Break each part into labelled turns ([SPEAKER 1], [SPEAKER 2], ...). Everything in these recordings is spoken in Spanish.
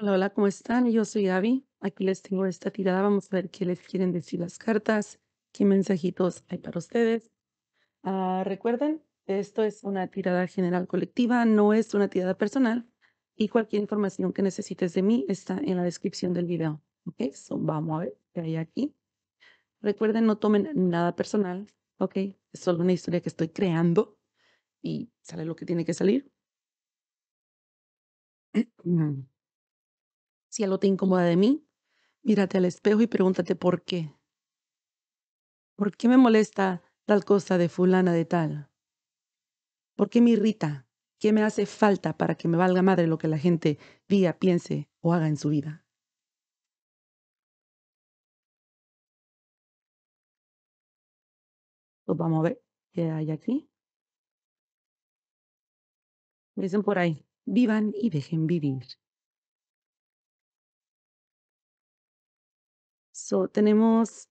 [SPEAKER 1] Hola, hola, ¿cómo están? Yo soy Abby. Aquí les tengo esta tirada. Vamos a ver qué les quieren decir las cartas, qué mensajitos hay para ustedes. Ah, recuerden, esto es una tirada general colectiva, no es una tirada personal. Y cualquier información que necesites de mí está en la descripción del video. Ok, vamos a ver qué hay aquí. Recuerden, no tomen nada personal. Ok, es solo una historia que estoy creando y sale lo que tiene que salir. Mm. Si algo te incomoda de mí, mírate al espejo y pregúntate por qué. ¿Por qué me molesta tal cosa de fulana de tal? ¿Por qué me irrita? ¿Qué me hace falta para que me valga madre lo que la gente vía, piense o haga en su vida? Pues vamos a ver qué hay aquí. dicen por ahí, vivan y dejen vivir. So, tenemos...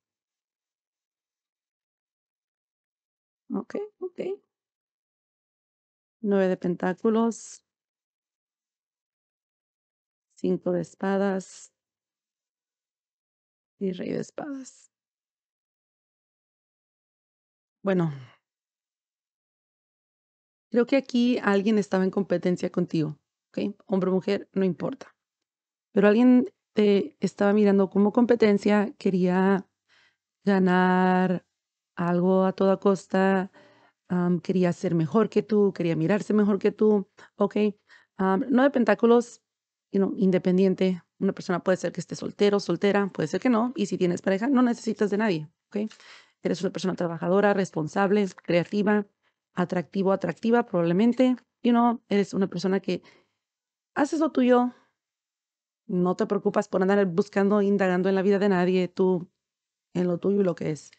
[SPEAKER 1] Ok, ok. Nueve de pentáculos. Cinco de espadas. Y rey de espadas. Bueno, creo que aquí alguien estaba en competencia contigo, ¿ok? Hombre o mujer, no importa. Pero alguien este, estaba mirando como competencia, quería ganar algo a toda costa, quería ser mejor que tú, quería mirarse mejor que tú, ok, no de pentáculos, you independiente, una persona puede ser que esté soltero, soltera, puede ser que no, y si tienes pareja, no necesitas de nadie, ok, eres una persona trabajadora, responsable, creativa, atractivo, atractiva probablemente, you know, eres una persona que haces lo tuyo, no te preocupas por andar buscando, indagando en la vida de nadie, tú en lo tuyo y lo que es.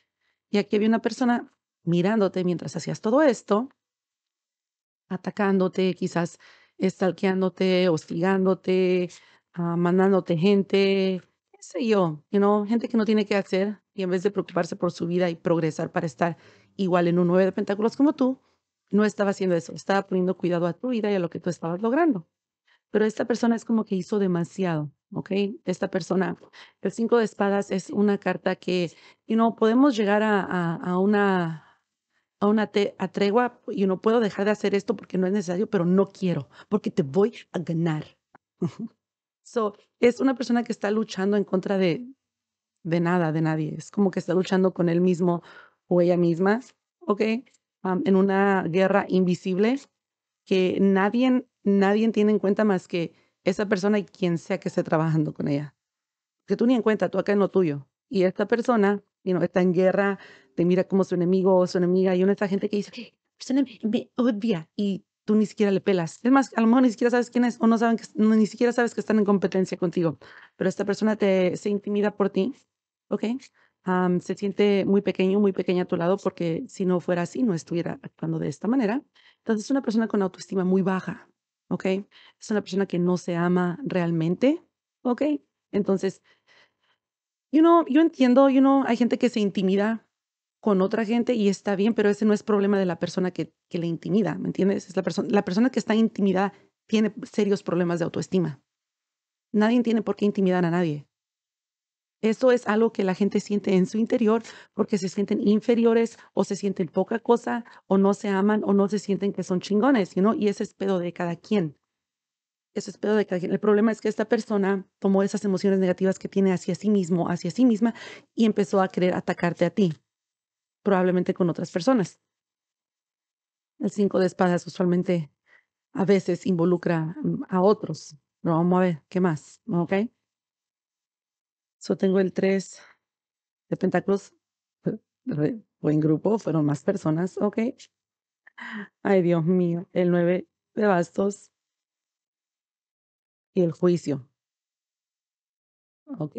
[SPEAKER 1] Y aquí había una persona mirándote mientras hacías todo esto, atacándote, quizás estalqueándote, hostigándote, ah, mandándote gente, qué sé yo, you know, gente que no tiene que hacer y en vez de preocuparse por su vida y progresar para estar igual en un nueve de pentáculos como tú, no estaba haciendo eso, estaba poniendo cuidado a tu vida y a lo que tú estabas logrando pero esta persona es como que hizo demasiado, ¿ok? Esta persona, el cinco de espadas es una carta que, y no podemos llegar a, a, una a una a tregua y no puedo dejar de hacer esto porque no es necesario, pero no quiero, porque te voy a ganar. so, es una persona que está luchando en contra de, de nada, de nadie. Es como que está luchando con él mismo o ella misma, ¿ok? en una guerra invisible que nadie nadie tiene en cuenta más que esa persona y quien sea que esté trabajando con ella. Que tú ni en cuenta, tú acá en lo tuyo. Y esta persona está en guerra, te mira como su enemigo o su enemiga. Y una de esta gente que dice, ¿Qué? persona me odia. Y tú ni siquiera le pelas. Es más, a lo mejor ni siquiera sabes quién es o no saben ni siquiera sabes que están en competencia contigo. Pero esta persona te, se intimida por ti, ¿ok? se siente muy pequeño, muy pequeña a tu lado, porque si no fuera así, no estuviera actuando de esta manera. Entonces, es una persona con autoestima muy baja, ¿ok? Es una persona que no se ama realmente, ¿ok? Entonces, you know, yo entiendo, you know, hay gente que se intimida con otra gente y está bien, pero ese no es problema de la persona que, que le intimida, ¿me entiendes? Es la, persona la persona que está intimidada tiene serios problemas de autoestima. Nadie tiene por qué intimidar a nadie. Eso es algo que la gente siente en su interior porque se sienten inferiores o se sienten poca cosa o no se aman o no se sienten que son chingones, ¿no? Y ese es pedo de cada quien. Ese es pedo de cada quien. El problema es que esta persona tomó esas emociones negativas que tiene hacia sí mismo, hacia sí misma y empezó a querer atacarte a ti, probablemente con otras personas. El cinco de espadas usualmente a veces involucra mm, a otros. no vamos a ver, ¿qué más? ¿Ok? So tengo el 3 de pentáculos eh, Buen grupo, fueron más personas. Ok. Ay, Dios mío. El 9 de bastos. Y el juicio. Ok.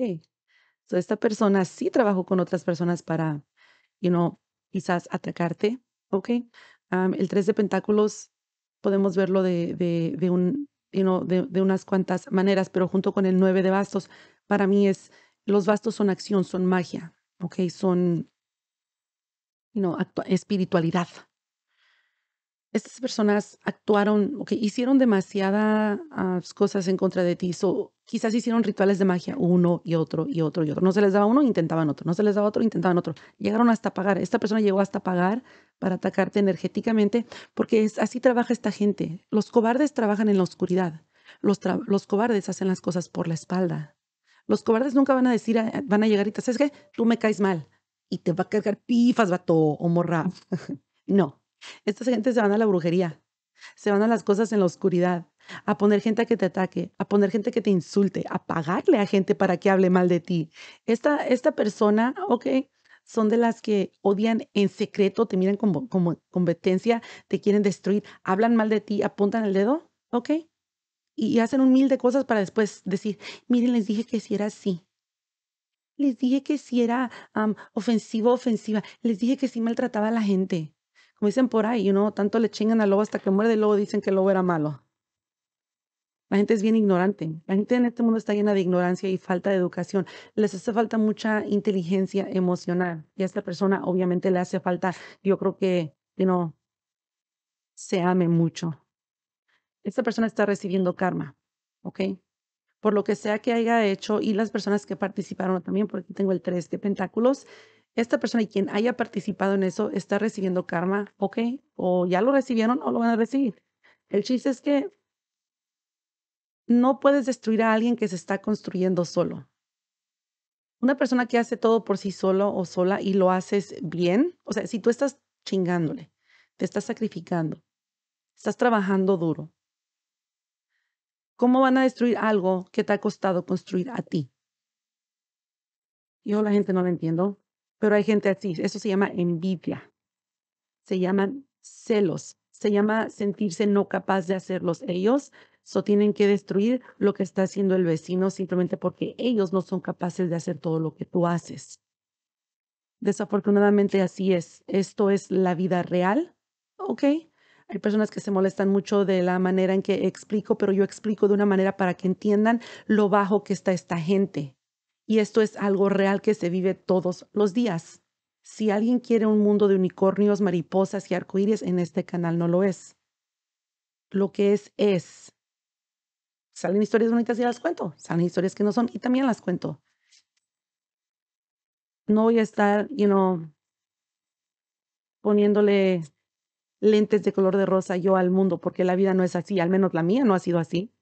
[SPEAKER 1] So esta persona sí trabajó con otras personas para, you know, quizás atacarte. Ok. el 3 de pentáculos podemos verlo de, de, de un, you know, de, de unas cuantas maneras, pero junto con el 9 de bastos, para mí es los bastos son acción, son magia, ¿ok? Son no espiritualidad. Estas personas actuaron, hicieron demasiadas cosas en contra de ti. So, quizás hicieron rituales de magia uno y otro y otro y otro. No se les daba uno, intentaban otro. No se les daba otro, intentaban otro. Llegaron hasta pagar. Esta persona llegó hasta pagar para atacarte energéticamente porque es, así trabaja esta gente. Los cobardes trabajan en la oscuridad. Los, los cobardes hacen las cosas por la espalda. Los cobardes nunca van a decir, eh, eh, van a llegar y te ¿sabes Tú me caes mal y te va a cargar pifas, vato o morra. no. Estas gentes se van a la brujería, se van a las cosas en la oscuridad, a poner gente a que te ataque, a poner gente que te insulte, a pagarle a gente para que hable mal de ti. Esta, esta persona, ok, son de las que odian en secreto, te miran como, como competencia, te quieren destruir, hablan mal de ti, apuntan el dedo, ok, y hacen un mil de cosas para después decir, miren, les dije que si era así. Les dije que si era ofensiva ofensivo, ofensiva. Les dije que si maltrataba a la gente. Como dicen por ahí, you tanto le chingan al lobo hasta que muere el lobo, dicen que el lobo era malo. La gente es bien ignorante. La gente en este mundo está llena de ignorancia y falta de educación. Les hace falta mucha inteligencia emocional. Y a esta persona obviamente le hace falta, yo creo que, no se ame mucho esta persona está recibiendo karma, ¿ok? Por lo que sea que haya hecho y las personas que participaron también, porque tengo el 3 de pentáculos, esta persona y quien haya participado en eso está recibiendo karma, ¿ok? O ya lo recibieron o lo van a recibir. El chiste es que no puedes destruir a alguien que se está construyendo solo. Una persona que hace todo por sí solo o sola y lo haces bien, o sea, si tú estás chingándole, te estás sacrificando, estás trabajando duro, ¿Cómo van a destruir algo que te ha costado construir a ti? Yo la gente no lo entiendo, pero hay gente así. Eso se llama envidia. Se llaman celos. Se llama sentirse no capaz de hacerlos ellos. So tienen que destruir lo que está haciendo el vecino simplemente porque ellos no son capaces de hacer todo lo que tú haces. Desafortunadamente así es. Esto es la vida real. ¿Ok? Hay personas que se molestan mucho de la manera en que explico, pero yo explico de una manera para que entiendan lo bajo que está esta gente. Y esto es algo real que se vive todos los días. Si alguien quiere un mundo de unicornios, mariposas y arcoíris, en este canal no lo es. Lo que es, es. Salen historias bonitas y las cuento. Salen historias que no son y también las cuento. No voy a estar, you know, poniéndole lentes de color de rosa yo al mundo, porque la vida no es así, al menos la mía no ha sido así.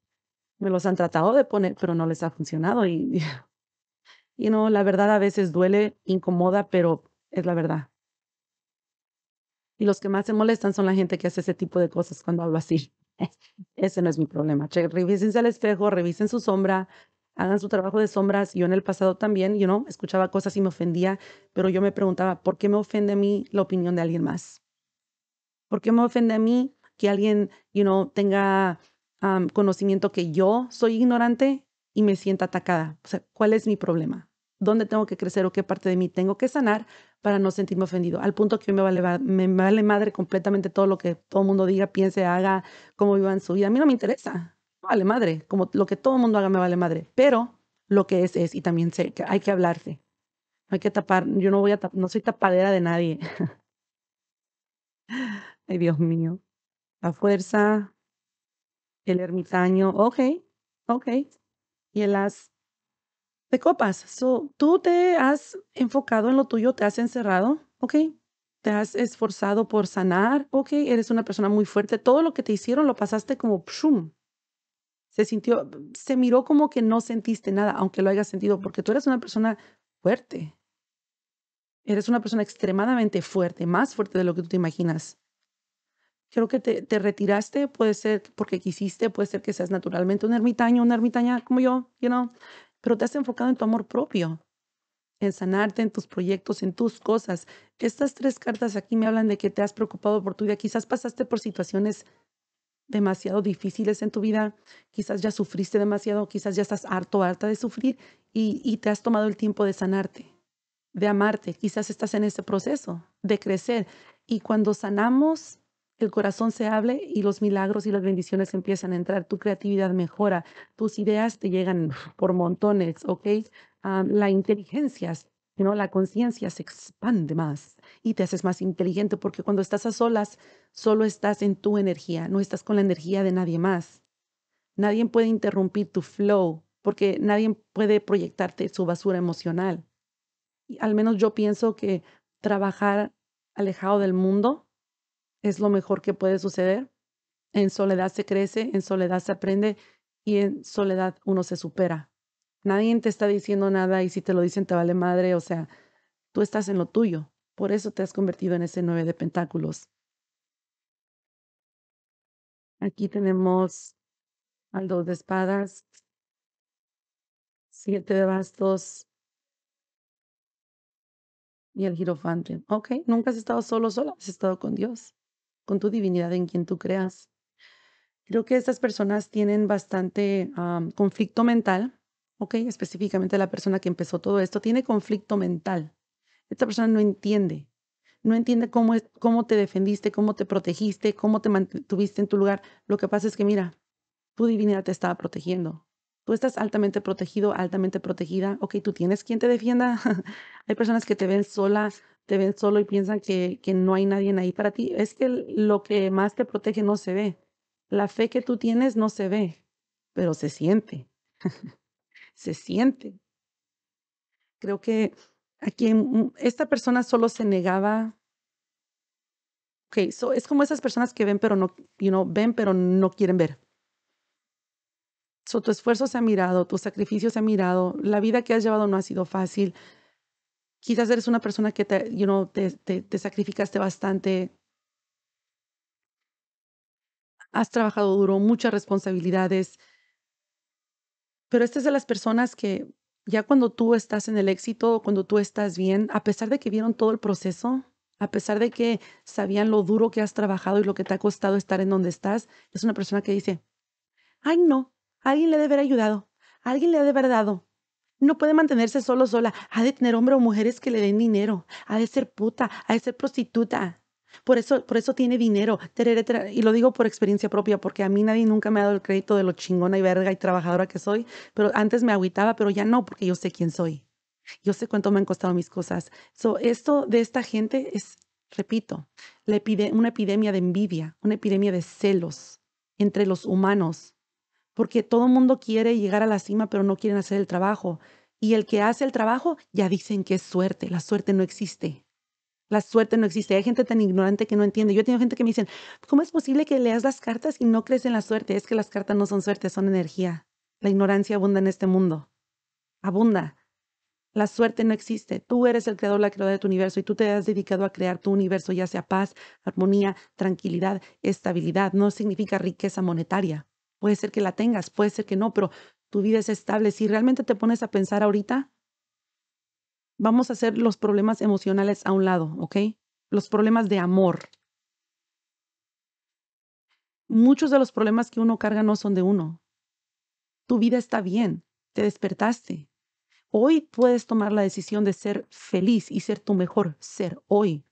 [SPEAKER 1] Me los han tratado de poner, pero no les ha funcionado. Y, y no, la verdad a veces duele, incomoda, pero es la verdad. Y los que más se molestan son la gente que hace ese tipo de cosas cuando hablo así. Ese no es mi problema. Che, revísense al espejo, revisen su sombra, hagan su trabajo de sombras. Yo en el pasado también, yo no escuchaba cosas y me ofendía, pero yo me preguntaba, ¿por qué me ofende a mí la opinión de alguien más? ¿Por qué me ofende a mí que alguien, you know, tenga conocimiento que yo soy ignorante y me sienta atacada? O sea, ¿cuál es mi problema? ¿Dónde tengo que crecer o qué parte de mí tengo que sanar para no sentirme ofendido? Al punto que me vale, me vale madre completamente todo lo que todo el mundo diga, piense, haga, cómo viva en su vida. A mí no me interesa. vale madre. Como lo que todo el mundo haga me vale madre. Pero lo que es es y también sé que hay que hablarse. hay que tapar. Yo no voy a tapar. No soy tapadera de nadie. Ay, Dios mío. La fuerza, el ermitaño, ok, ok. Y el as de copas. tú te has enfocado en lo tuyo, te has encerrado, ok. Te has esforzado por sanar, ok. Eres una persona muy fuerte. Todo lo que te hicieron lo pasaste como pshum. Se sintió, se miró como que no sentiste nada, aunque lo hayas sentido, porque tú eres una persona fuerte. Eres una persona extremadamente fuerte, más fuerte de lo que tú te imaginas creo que te, retiraste, puede ser porque quisiste, puede ser que seas naturalmente un ermitaño, una ermitaña como yo, you know, pero te has enfocado en tu amor propio, en sanarte, en tus proyectos, en tus cosas. Estas tres cartas aquí me hablan de que te has preocupado por tu vida, quizás pasaste por situaciones demasiado difíciles en tu vida, quizás ya sufriste demasiado, quizás ya estás harto, harta de sufrir y, y te has tomado el tiempo de sanarte, de amarte, quizás estás en ese proceso de crecer. Y cuando sanamos el corazón se hable y los milagros y las bendiciones empiezan a entrar, tu creatividad mejora, tus ideas te llegan por montones, ¿ok? Ah, la inteligencia, ¿no? la conciencia se expande más y te haces más inteligente porque cuando estás a solas, solo estás en tu energía, no estás con la energía de nadie más. Nadie puede interrumpir tu flow porque nadie puede proyectarte su basura emocional. Y al menos yo pienso que trabajar alejado del mundo es lo mejor que puede suceder. En soledad se crece, en soledad se aprende y en soledad uno se supera. Nadie te está diciendo nada y si te lo dicen te vale madre, o sea, tú estás en lo tuyo. Por eso te has convertido en ese nueve de pentáculos. Aquí tenemos al dos de espadas, siete de bastos y el girofante. Ok, nunca has estado solo, sola, has estado con Dios con tu divinidad en quien tú creas. Creo que estas personas tienen bastante conflicto mental, ¿ok? Específicamente la persona que empezó todo esto tiene conflicto mental. Esta persona no entiende, no entiende cómo, es, cómo te defendiste, cómo te protegiste, cómo te mantuviste en tu lugar. Lo que pasa es que, mira, tu divinidad te estaba protegiendo. Tú estás altamente protegido, altamente protegida. Ok, tú tienes quien te defienda. Hay personas que te ven solas te ven solo y piensan que, no hay nadie ahí para ti. Es que lo que más te protege no se ve. La fe que tú tienes no se ve, pero se siente. se siente. Creo que aquí esta persona solo se negaba. Okay, so es como esas personas que ven pero no, you know, ven pero no quieren ver. tu esfuerzo se ha mirado, tu sacrificio se ha mirado, la vida que has llevado no ha sido fácil, quizás eres una persona que te, sacrificaste bastante, has trabajado duro, muchas responsabilidades, pero esta es de las personas que ya cuando tú estás en el éxito, cuando tú estás bien, a pesar de que vieron todo el proceso, a pesar de que sabían lo duro que has trabajado y lo que te ha costado estar en donde estás, es una persona que dice, ay no, alguien le debe haber ayudado, alguien le ha de haber dado, no puede mantenerse solo sola. Ha de tener hombres o mujeres que le den dinero. Ha de ser puta, ha de ser prostituta. Por eso, por eso tiene dinero. Y lo digo por experiencia propia, porque a mí nadie nunca me ha dado el crédito de lo chingona y verga y trabajadora que soy. Pero antes me agüitaba, pero ya no, porque yo sé quién soy. Yo sé cuánto me han costado mis cosas. esto de esta gente es, repito, una epidemia de envidia, una epidemia de celos entre los humanos porque todo el mundo quiere llegar a la cima, pero no quieren hacer el trabajo. Y el que hace el trabajo ya dicen que es suerte, la suerte no existe. La suerte no existe. Hay gente tan ignorante que no entiende. Yo he tenido gente que me dicen, ¿cómo es posible que leas las cartas y no crees en la suerte? Es que las cartas no son suerte, son energía. La ignorancia abunda en este mundo. Abunda. La suerte no existe. Tú eres el creador, la creadora de tu universo y tú te has dedicado a crear tu universo, ya sea paz, armonía, tranquilidad, estabilidad. No significa riqueza monetaria. Puede ser que la tengas, puede ser que no, pero tu vida es estable. Si realmente te pones a pensar ahorita, vamos a hacer los problemas emocionales a un lado, ¿ok? Los problemas de amor. Muchos de los problemas que uno carga no son de uno. Tu vida está bien, te despertaste. Hoy puedes tomar la decisión de ser feliz y ser tu mejor ser hoy.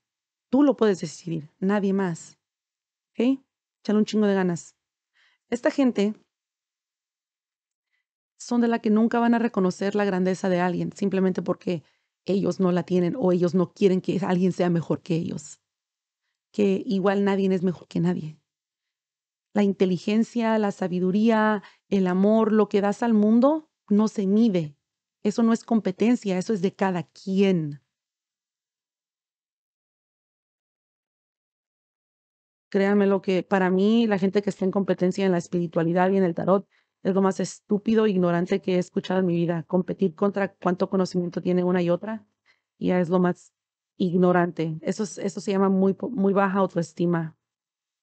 [SPEAKER 1] Tú lo puedes decidir, nadie más. ¿Ok? Echale un chingo de ganas. Esta gente son de la que nunca van a reconocer la grandeza de alguien simplemente porque ellos no la tienen o ellos no quieren que alguien sea mejor que ellos. Que igual nadie es mejor que nadie. La inteligencia, la sabiduría, el amor, lo que das al mundo no se mide. Eso no es competencia, eso es de cada quien. Créanme lo que para mí la gente que está en competencia en la espiritualidad y en el tarot es lo más estúpido e ignorante que he escuchado en mi vida. Competir contra cuánto conocimiento tiene una y otra ya es lo más ignorante. Eso, eso se llama muy, muy baja autoestima.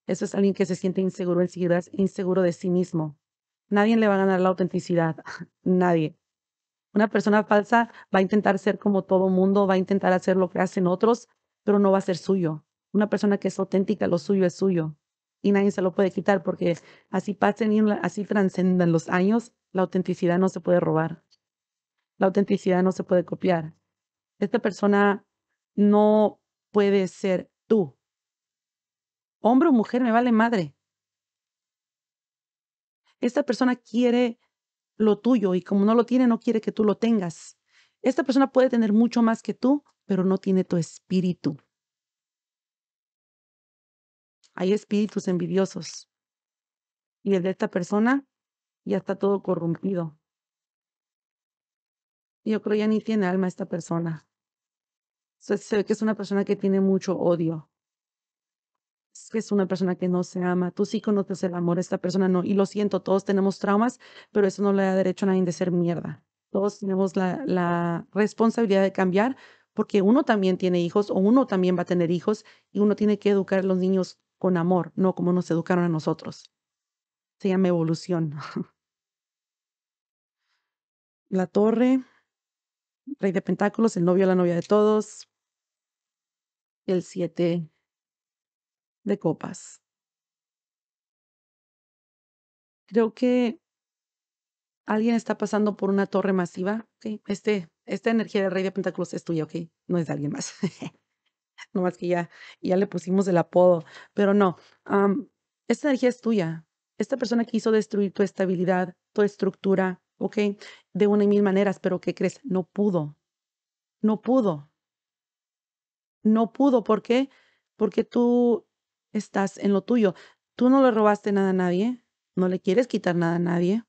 [SPEAKER 1] Eso es alguien que se siente inseguro, inseguro de sí mismo. Nadie le va a ganar la autenticidad. Nadie. Una persona falsa va a intentar ser como todo mundo, va a intentar hacer lo que hacen otros, pero no va a ser suyo. Una persona que es auténtica, lo suyo es suyo y nadie se lo puede quitar porque así pasen y así trascendan los años, la autenticidad no se puede robar. La autenticidad no se puede copiar. Esta persona no puede ser tú. Hombre o mujer, me vale madre. Esta persona quiere lo tuyo y como no lo tiene, no quiere que tú lo tengas. Esta persona puede tener mucho más que tú, pero no tiene tu espíritu hay espíritus envidiosos. Y el de esta persona ya está todo corrompido. Yo creo ya ni tiene alma esta persona. se ve que es una persona que tiene mucho odio. Es que es una persona que no se ama. Tú sí conoces el amor, esta persona no. Y lo siento, todos tenemos traumas, pero eso no le da derecho a nadie de ser mierda. Todos tenemos la, la responsabilidad de cambiar porque uno también tiene hijos o uno también va a tener hijos y uno tiene que educar a los niños con amor, no como nos educaron a nosotros. Se llama evolución. La torre, rey de pentáculos, el novio, la novia de todos, el siete de copas. Creo que alguien está pasando por una torre masiva. Este, esta energía del rey de pentáculos es tuya, ok, no es de alguien más. No más que ya, ya le pusimos el apodo, pero no, esta energía es tuya. Esta persona quiso destruir tu estabilidad, tu estructura, ¿ok? De una y mil maneras, pero ¿qué crees? No pudo. No pudo. No pudo. ¿Por qué? Porque tú estás en lo tuyo. Tú no le robaste nada a nadie, no le quieres quitar nada a nadie.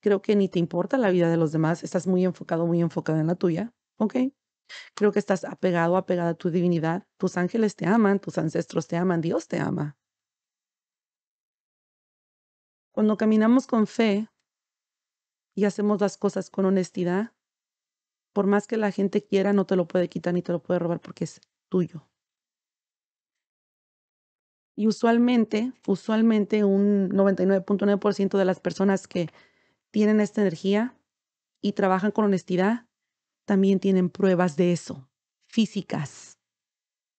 [SPEAKER 1] Creo que ni te importa la vida de los demás, estás muy enfocado, muy enfocado en la tuya, ¿ok? Creo que estás apegado, apegada a tu divinidad. Tus ángeles te aman, tus ancestros te aman, Dios te ama. Cuando caminamos con fe y hacemos las cosas con honestidad, por más que la gente quiera, no te lo puede quitar ni te lo puede robar porque es tuyo. Y usualmente, usualmente un 99.9% de las personas que tienen esta energía y trabajan con honestidad también tienen pruebas de eso, físicas,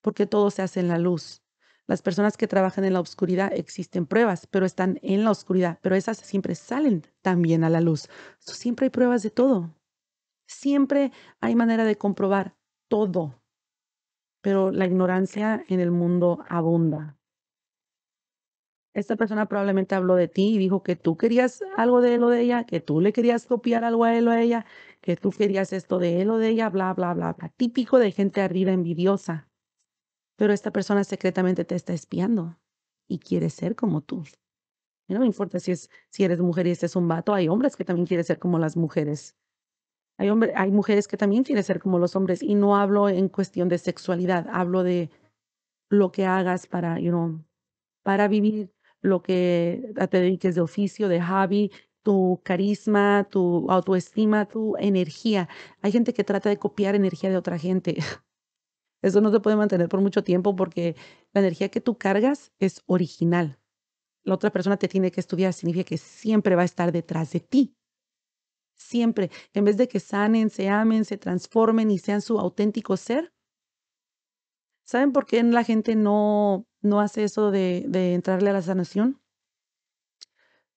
[SPEAKER 1] porque todo se hace en la luz. Las personas que trabajan en la oscuridad existen pruebas, pero están en la oscuridad, pero esas siempre salen también a la luz. siempre hay pruebas de todo. Siempre hay manera de comprobar todo. Pero la ignorancia en el mundo abunda esta persona probablemente habló de ti y dijo que tú querías algo de él o de ella, que tú le querías copiar algo a él o a ella, que tú querías esto de él o de ella, bla, bla, bla, bla. Típico de gente arriba envidiosa. Pero esta persona secretamente te está espiando y quiere ser como tú. Y no me importa si, es, si eres mujer y este es un vato, hay hombres que también quieren ser como las mujeres. Hay, hay mujeres que también quieren ser como los hombres y no hablo en cuestión de sexualidad, hablo de lo que hagas para, you know, para vivir lo que te dediques de oficio, de hobby, tu carisma, tu autoestima, tu energía. Hay gente que trata de copiar energía de otra gente. Eso no se puede mantener por mucho tiempo porque la energía que tú cargas es original. La otra persona te tiene que estudiar, significa que siempre va a estar detrás de ti. Siempre. En vez de que sanen, se amen, se transformen y sean su auténtico ser. ¿Saben por qué la gente no no hace eso de, entrarle a la sanación?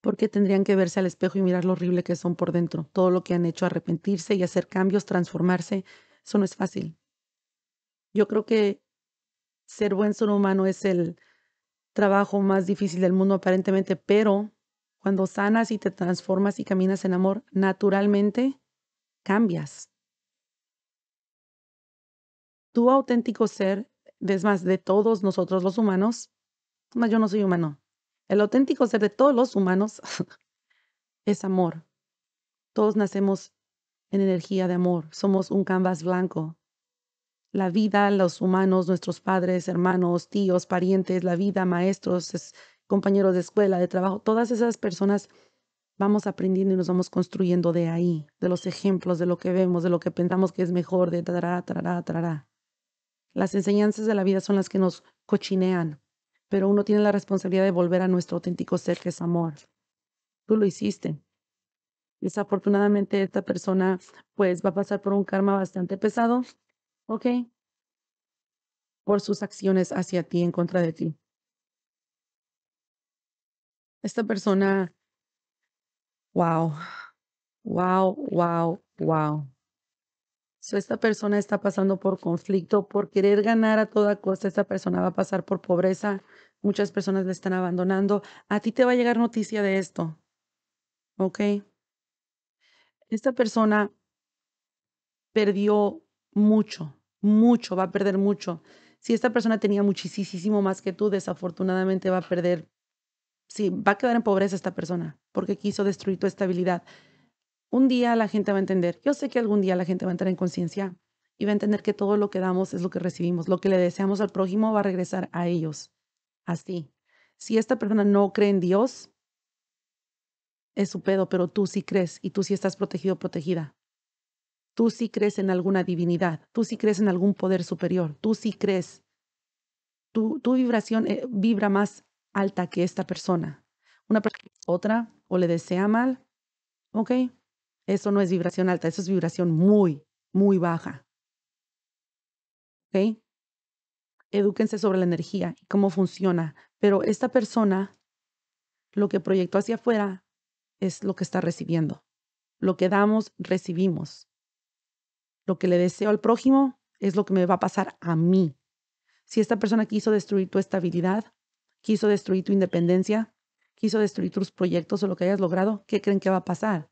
[SPEAKER 1] Porque tendrían que verse al espejo y mirar lo horrible que son por dentro, todo lo que han hecho, arrepentirse y hacer cambios, transformarse. Eso no es fácil. Yo creo que ser buen ser humano es el trabajo más difícil del mundo aparentemente, pero cuando sanas y te transformas y caminas en amor, naturalmente cambias. Tu auténtico ser es más, de todos nosotros los humanos, más yo no soy humano, el auténtico ser de todos los humanos es amor. Todos nacemos en energía de amor, somos un canvas blanco. La vida, los humanos, nuestros padres, hermanos, tíos, parientes, la vida, maestros, compañeros de escuela, de trabajo, todas esas personas vamos aprendiendo y nos vamos construyendo de ahí, de los ejemplos, de lo que vemos, de lo que pensamos que es mejor, de tarará, tarará, tarará. Las enseñanzas de la vida son las que nos cochinean, pero uno tiene la responsabilidad de volver a nuestro auténtico ser que es amor. Tú lo hiciste. Desafortunadamente esta persona pues va a pasar por un karma bastante pesado, ¿ok? Por sus acciones hacia ti, en contra de ti. Esta persona, wow, wow, wow, wow. So, esta persona está pasando por conflicto, por querer ganar a toda costa, esta persona va a pasar por pobreza, muchas personas le están abandonando. A ti te va a llegar noticia de esto. ¿Ok? Esta persona perdió mucho, mucho, va a perder mucho. Si esta persona tenía muchísimo más que tú, desafortunadamente va a perder, sí, va a quedar en pobreza esta persona porque quiso destruir tu estabilidad un día la gente va a entender, yo sé que algún día la gente va a entrar en conciencia y va a entender que todo lo que damos es lo que recibimos, lo que le deseamos al prójimo va a regresar a ellos. Así. Si esta persona no cree en Dios, es su pedo, pero tú sí crees y tú sí estás protegido, protegida. Tú sí crees en alguna divinidad, tú sí crees en algún poder superior, tú sí crees. Tu, vibración eh, vibra más alta que esta persona. Una persona otra o le desea mal, ¿ok? Eso no es vibración alta, eso es vibración muy, muy baja. ¿Ok? Edúquense sobre la energía y cómo funciona. Pero esta persona, lo que proyectó hacia afuera es lo que está recibiendo. Lo que damos, recibimos. Lo que le deseo al prójimo es lo que me va a pasar a mí. Si esta persona quiso destruir tu estabilidad, quiso destruir tu independencia, quiso destruir tus proyectos o lo que hayas logrado, ¿qué creen que va a pasar?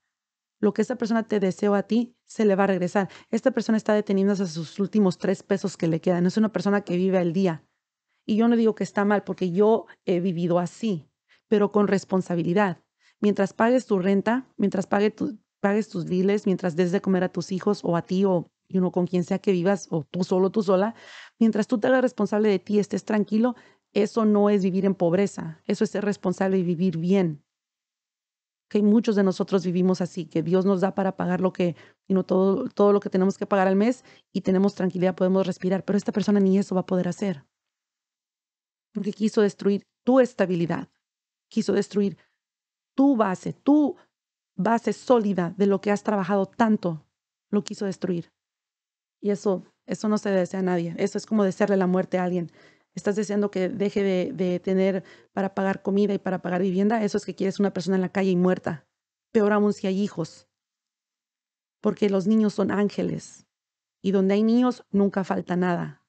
[SPEAKER 1] lo que esa persona te deseó a ti se le va a regresar. Esta persona está deteniendo a sus últimos tres pesos que le quedan. Es una persona que vive el día. Y yo no digo que está mal porque yo he vivido así, pero con responsabilidad. Mientras pagues tu renta, mientras pagues tus biles, mientras des de comer a tus hijos o a ti o y uno con quien sea que vivas o tú solo, tú sola, mientras tú te hagas responsable de ti, estés tranquilo, eso no es vivir en pobreza, eso es ser responsable y vivir bien que muchos de nosotros vivimos así, que Dios nos da para pagar lo que, no todo, todo lo que tenemos que pagar al mes y tenemos tranquilidad, podemos respirar, pero esta persona ni eso va a poder hacer. Porque quiso destruir tu estabilidad, quiso destruir tu base, tu base sólida de lo que has trabajado tanto, lo quiso destruir. Y eso, eso no se desea a nadie, eso es como desearle la muerte a alguien estás deseando que deje de, tener para pagar comida y para pagar vivienda, eso es que quieres una persona en la calle y muerta. Peor aún si hay hijos, porque los niños son ángeles y donde hay niños nunca falta nada.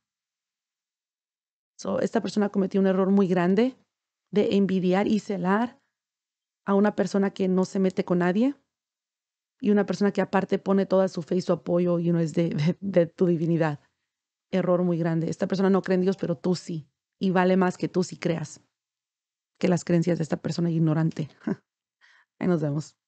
[SPEAKER 1] esta persona cometió un error muy grande de envidiar y celar a una persona que no se mete con nadie y una persona que aparte pone toda su fe y su apoyo y uno es de tu divinidad error muy grande. Esta persona no cree en Dios, pero tú sí. Y vale más que tú sí creas que las creencias de esta persona ignorante. Ahí nos vemos.